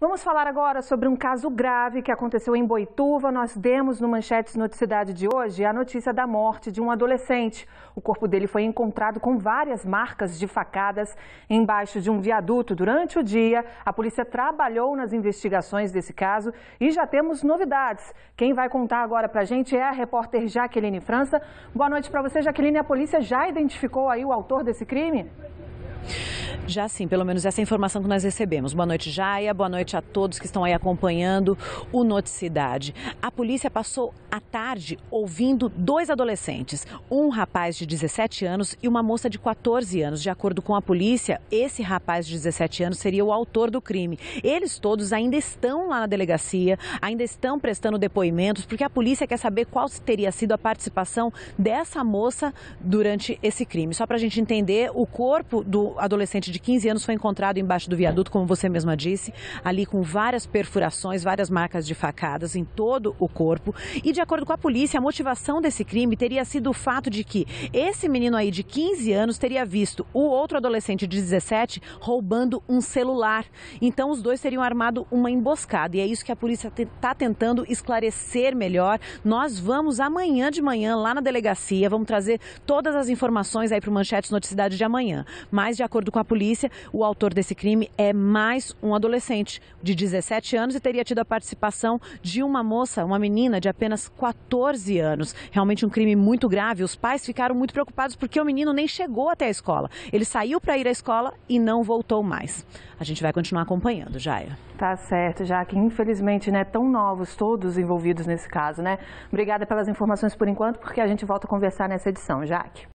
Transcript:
Vamos falar agora sobre um caso grave que aconteceu em Boituva. Nós demos no Manchetes Noticidade de hoje a notícia da morte de um adolescente. O corpo dele foi encontrado com várias marcas de facadas embaixo de um viaduto. Durante o dia, a polícia trabalhou nas investigações desse caso e já temos novidades. Quem vai contar agora pra gente é a repórter Jaqueline França. Boa noite para você, Jaqueline. A polícia já identificou aí o autor desse crime? Já sim, pelo menos essa é informação que nós recebemos. Boa noite, Jaia. Boa noite a todos que estão aí acompanhando o Noticidade. A polícia passou a tarde ouvindo dois adolescentes, um rapaz de 17 anos e uma moça de 14 anos. De acordo com a polícia, esse rapaz de 17 anos seria o autor do crime. Eles todos ainda estão lá na delegacia, ainda estão prestando depoimentos, porque a polícia quer saber qual teria sido a participação dessa moça durante esse crime. Só para a gente entender, o corpo do adolescente de 15 anos foi encontrado embaixo do viaduto, como você mesma disse, ali com várias perfurações, várias marcas de facadas em todo o corpo. E de acordo com a polícia, a motivação desse crime teria sido o fato de que esse menino aí de 15 anos teria visto o outro adolescente de 17 roubando um celular. Então os dois teriam armado uma emboscada. E é isso que a polícia está tentando esclarecer melhor. Nós vamos amanhã de manhã lá na delegacia, vamos trazer todas as informações aí para o Manchetes Noticidade de amanhã. Mas de acordo com a polícia, polícia. O autor desse crime é mais um adolescente de 17 anos e teria tido a participação de uma moça, uma menina de apenas 14 anos. Realmente um crime muito grave. Os pais ficaram muito preocupados porque o menino nem chegou até a escola. Ele saiu para ir à escola e não voltou mais. A gente vai continuar acompanhando, Jair. Tá certo, Jaque. Infelizmente, né, tão novos todos envolvidos nesse caso, né? Obrigada pelas informações por enquanto, porque a gente volta a conversar nessa edição, Jaque.